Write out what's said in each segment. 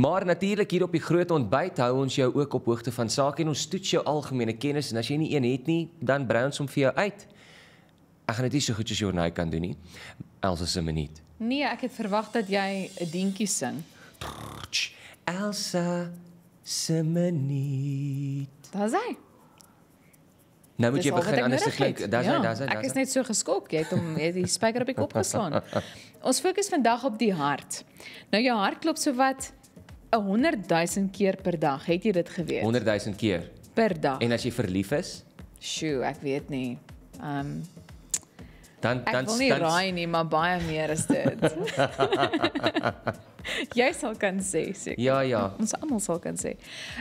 Maar natuurlik hier op die groot ontbyt hou ons jou ook op hoogte van sake en ons toets jou algemene kennis en as jy nie een het nie, dan brou ons hom vir jou uit. Ek gaan dit nie so goed as jou naai kan doen nie. Elsa se minuut. Nee, ek het verwag dat jy 'n deentjie sing. Elsa se minuut. Daar's hy. Nou moet jy begin anders geklik. Daar's hy, ja, daar's hy. Ek is net so geskok, jy het hom jy het die spyker op die kop geslaan. Ons fokus vandag op die hart. Nou jou hart klop so wat 'n 100 000 keer per dag. Het jy dit geweet? 100 000 keer per dag. En as jy verlief is? Sjoe, ek weet nie. Ehm um, dan dan dan Ek wil nie raai nie, maar baie meer is dit. jy sal kan sê seker. Ja, ja. Ons almal sal kan sê.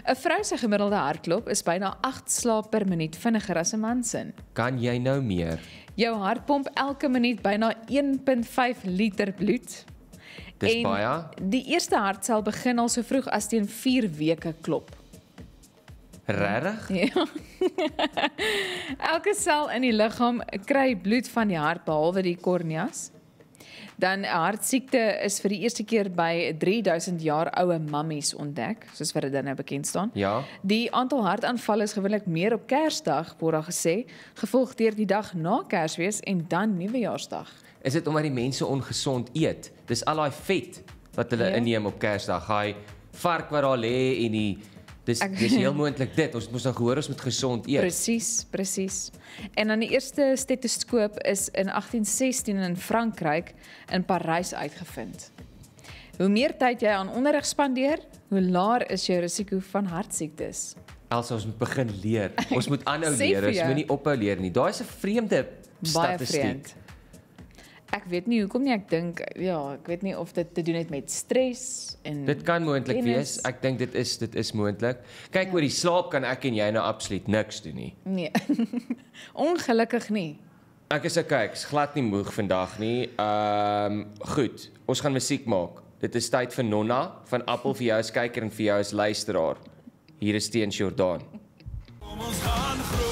'n Vrou se gemiddelde hartklop is byna 8 slaap per minuut vinniger as 'n man se. Kan jy nou meer? Jou hart pomp elke minuut byna 1.5 liter bloed. Dis en baie. Die eerste hartsel begin al so vroeg as teen 4 weke klop. Regtig? Ja. Elke sel in die liggaam kry bloed van die hart behalwe die korneas. Dan eh, hartsiekte is vir die eerste keer by 3000 jaar oue mammies ontdek, soos wat dit dan nou bekend staan. Ja. Die aantal hartaanvalle is gewoonlik meer op Kersdag, word daar gesê, gevolg deur die dag na Kersfees en dan Nuwejaarsdag is dit omdat die mense ongesond eet. Dis al daai vet wat hulle yeah. Ja. inneem op Kersdag. Daai vark wat daar lê en die dis okay. dis heel moontlik dit. Ons moet nou hoor ons moet gesond eet. Presies, presies. En dan die eerste stetoskoop is in 1816 in Frankryk in Parys uitgevind. Hoe meer tyd jy aan onderrig spandeer, hoe laer is jou risiko van hartsiektes. Als ons moet begin leer, ons moet aanhou leer, ons moenie ophou leer nie. Daai is 'n vreemde statistiek. Baie vreemd ek weet nie hoekom nie ek dink ja ek weet nie of dit te doen het met stres en dit kan moontlik wees ek dink dit is dit is moontlik kyk ja. oor die slaap kan ek en jy nou absoluut niks doen nie nee ongelukkig nie ek is ek kyk's glad nie moeg vandag nie ehm um, goed ons gaan musiek maak dit is tyd vir Nonna van Appel vir jou as kyker en vir jou as luisteraar hier is Steen Jordan kom ons gaan groen.